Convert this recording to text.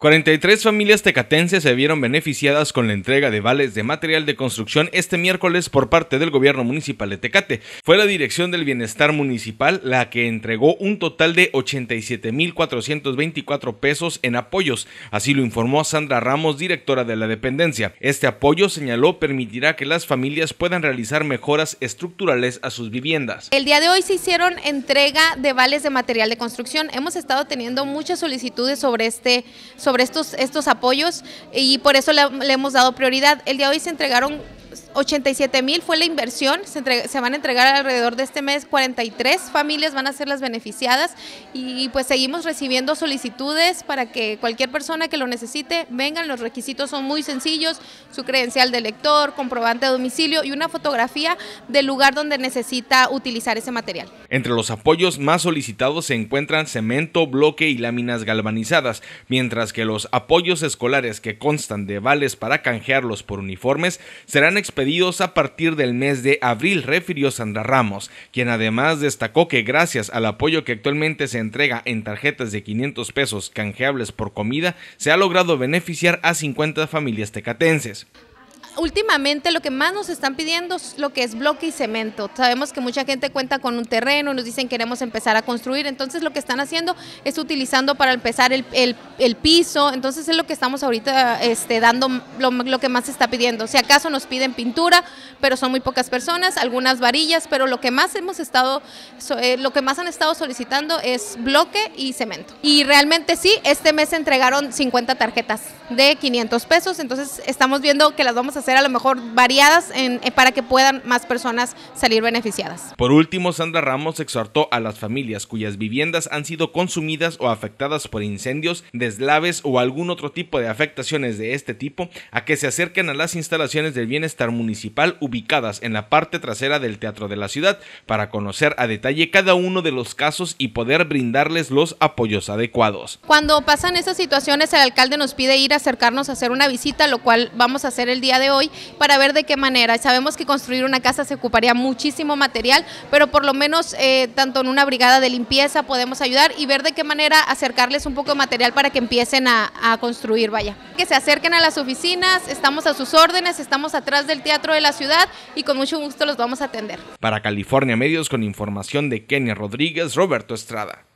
43 familias tecatenses se vieron beneficiadas con la entrega de vales de material de construcción este miércoles por parte del gobierno municipal de Tecate. Fue la Dirección del Bienestar Municipal la que entregó un total de 87.424 pesos en apoyos, así lo informó Sandra Ramos, directora de la dependencia. Este apoyo, señaló, permitirá que las familias puedan realizar mejoras estructurales a sus viviendas. El día de hoy se hicieron entrega de vales de material de construcción. Hemos estado teniendo muchas solicitudes sobre este sobre estos, estos apoyos y por eso le, le hemos dado prioridad. El día de hoy se entregaron 87 mil fue la inversión, se, van a entregar alrededor de este mes 43 familias van a ser las beneficiadas y pues seguimos recibiendo solicitudes para que cualquier persona que lo necesite vengan, los requisitos son muy sencillos, su credencial de lector, comprobante de domicilio y una fotografía del lugar donde necesita utilizar ese material. Entre los apoyos más solicitados se encuentran cemento, bloque y láminas galvanizadas, mientras que los apoyos escolares que constan de vales para canjearlos por uniformes serán pedidos a partir del mes de abril, refirió Sandra Ramos, quien además destacó que gracias al apoyo que actualmente se entrega en tarjetas de 500 pesos canjeables por comida, se ha logrado beneficiar a 50 familias tecatenses últimamente lo que más nos están pidiendo es lo que es bloque y cemento. Sabemos que mucha gente cuenta con un terreno, nos dicen queremos empezar a construir, entonces lo que están haciendo es utilizando para empezar el, piso, entonces es lo que estamos ahorita este, dando lo, que más se está pidiendo. Si acaso nos piden pintura, pero son muy pocas personas, algunas varillas, pero lo que más hemos estado, eh, lo que más han estado solicitando es bloque y cemento. Y realmente sí, este mes entregaron 50 tarjetas de 500 pesos, entonces estamos viendo que las vamos hacer a lo mejor variadas eh, para que puedan más personas salir beneficiadas. Por último, Sandra Ramos exhortó a las familias cuyas viviendas han sido consumidas o afectadas por incendios, deslaves o algún otro tipo de afectaciones de este tipo a que se acerquen a las instalaciones del bienestar municipal ubicadas en la parte trasera del Teatro de la Ciudad para conocer a detalle cada uno de los casos y poder brindarles los apoyos adecuados. Cuando pasan esas situaciones, el alcalde nos pide ir a acercarnos a hacer una visita, lo cual vamos a hacer el día de hoy para ver de qué manera. Sabemos que construir una casa se ocuparía muchísimo material, pero por lo menos eh, tanto en una brigada de limpieza podemos ayudar y ver de qué manera acercarles un poco de material para que empiecen a, a construir, vaya. Que se acerquen a las oficinas, estamos a sus órdenes, estamos atrás del Teatro de la Ciudad y con mucho gusto los vamos a atender. Para California Medios con información de Kenia Rodríguez, Roberto Estrada.